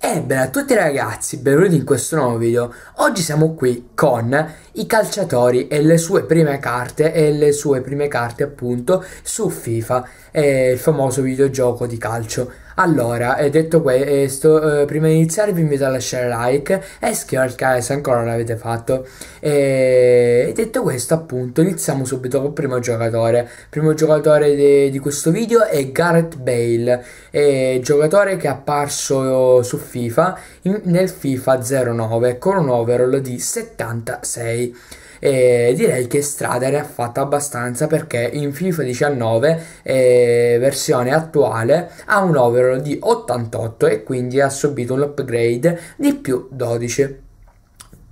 E Ebbene a tutti ragazzi, benvenuti in questo nuovo video. Oggi siamo qui con i calciatori e le sue prime carte e le sue prime carte appunto su FIFA, eh, il famoso videogioco di calcio. Allora, eh, detto questo, eh, prima di iniziare vi invito a lasciare like e iscrivervi se ancora non l'avete fatto. E detto questo, appunto, iniziamo subito col primo giocatore. Il primo giocatore de, di questo video è Gareth Bale, eh, giocatore che è apparso su FIFA in, nel FIFA 09 con un overall di 76 e direi che strada ne ha fatta abbastanza perché in FIFA 19 eh, versione attuale ha un overall di 88 e quindi ha subito un upgrade di più 12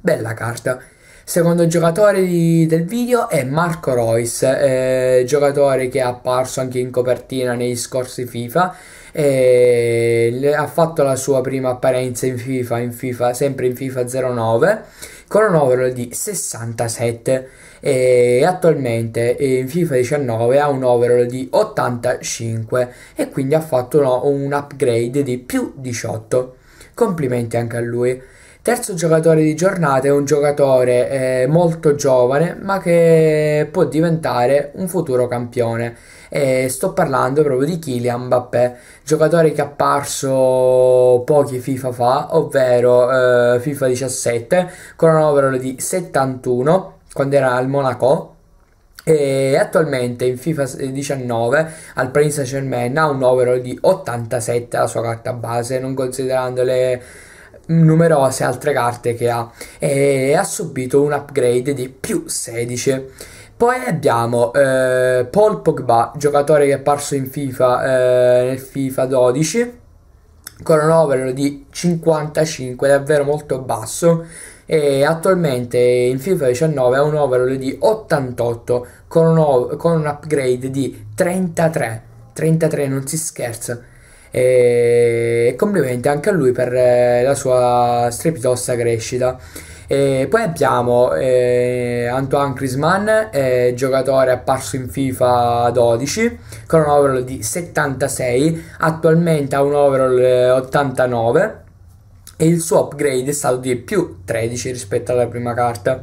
bella carta Secondo giocatore di, del video è Marco Royce, eh, giocatore che è apparso anche in copertina nei scorsi FIFA. Eh, le, ha fatto la sua prima apparenza in FIFA, in FIFA sempre in FIFA 09 con un overall di 67 e attualmente in eh, FIFA 19 ha un overall di 85 e quindi ha fatto un upgrade di più 18. Complimenti anche a lui. Terzo giocatore di giornata è un giocatore eh, molto giovane ma che può diventare un futuro campione. E sto parlando proprio di Kylian Mbappé, giocatore che è apparso pochi FIFA fa, ovvero eh, FIFA 17, con un overall di 71 quando era al Monaco e attualmente in FIFA 19 al Paris Saint Germain ha un overall di 87 la sua carta base non considerando le numerose altre carte che ha e ha subito un upgrade di più 16. Poi abbiamo eh, Paul Pogba, giocatore che è apparso in FIFA eh, nel FIFA 12 con un overall di 55, davvero molto basso e attualmente in FIFA 19 ha un overall di 88 con un, con un upgrade di 33. 33 non si scherza e complimenti anche a lui per eh, la sua strepitosa crescita. E poi abbiamo eh, Antoine Crisman, eh, giocatore apparso in FIFA 12 con un overall di 76, attualmente ha un overall 89 eh, e il suo upgrade è stato di più 13 rispetto alla prima carta.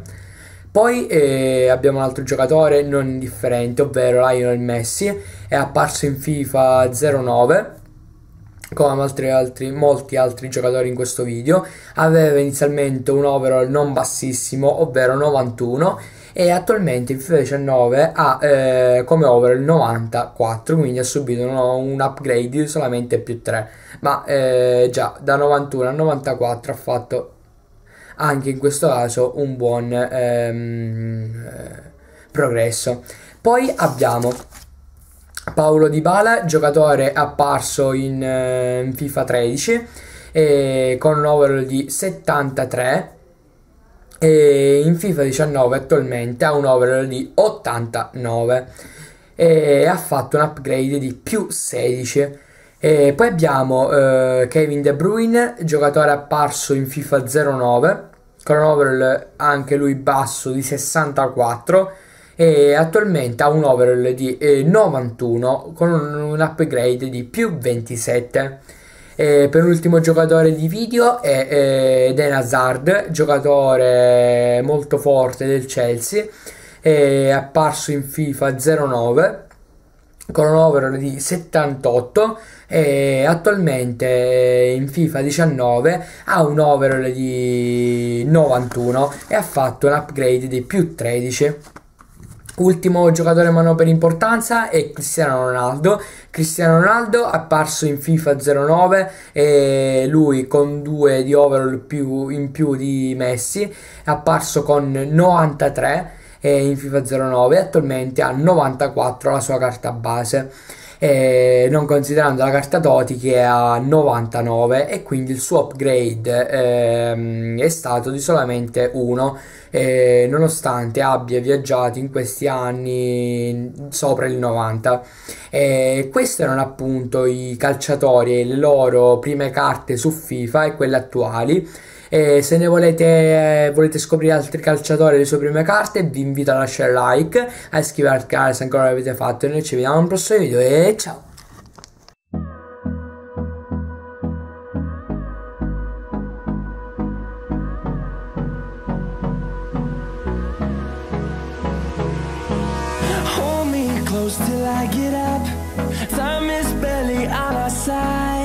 Poi eh, abbiamo un altro giocatore non indifferente, ovvero Lionel Messi, è apparso in FIFA 09 come altri, molti altri giocatori in questo video, aveva inizialmente un overall non bassissimo, ovvero 91, e attualmente in FIFA 19 ha eh, come overall 94, quindi ha subito no, un upgrade di solamente più 3, ma eh, già da 91 a 94 ha fatto anche in questo caso un buon ehm, eh, progresso. Poi abbiamo Paolo Di Bala, giocatore apparso in, eh, in FIFA 13 eh, con un overall di 73 e in FIFA 19 attualmente ha un overall di 89 e ha fatto un upgrade di più 16 e poi abbiamo eh, Kevin De Bruyne giocatore apparso in FIFA 09 con un overall anche lui basso di 64 e attualmente ha un overall di eh, 91 con un, un upgrade di più 27. E per ultimo giocatore di video è eh, Den Hazard, giocatore molto forte del Chelsea, è apparso in FIFA 09 con un overall di 78 e attualmente eh, in FIFA 19 ha un overall di 91 e ha fatto un upgrade di più 13. Ultimo giocatore mano per importanza è Cristiano Ronaldo. Cristiano Ronaldo è apparso in FIFA 09 e lui con due di overall più, in più di Messi, è apparso con 93 in FIFA 09 attualmente ha 94 la sua carta base eh, non considerando la carta Toti che è a 99 e quindi il suo upgrade eh, è stato di solamente 1 eh, nonostante abbia viaggiato in questi anni sopra il 90 eh, questi erano appunto i calciatori e le loro prime carte su FIFA e quelle attuali e se ne volete, volete scoprire altri calciatori e le sue prime carte, vi invito a lasciare like, a iscrivervi al canale se ancora non l'avete fatto. E noi ci vediamo al prossimo video e ciao! till I get up. Time is barely on our side.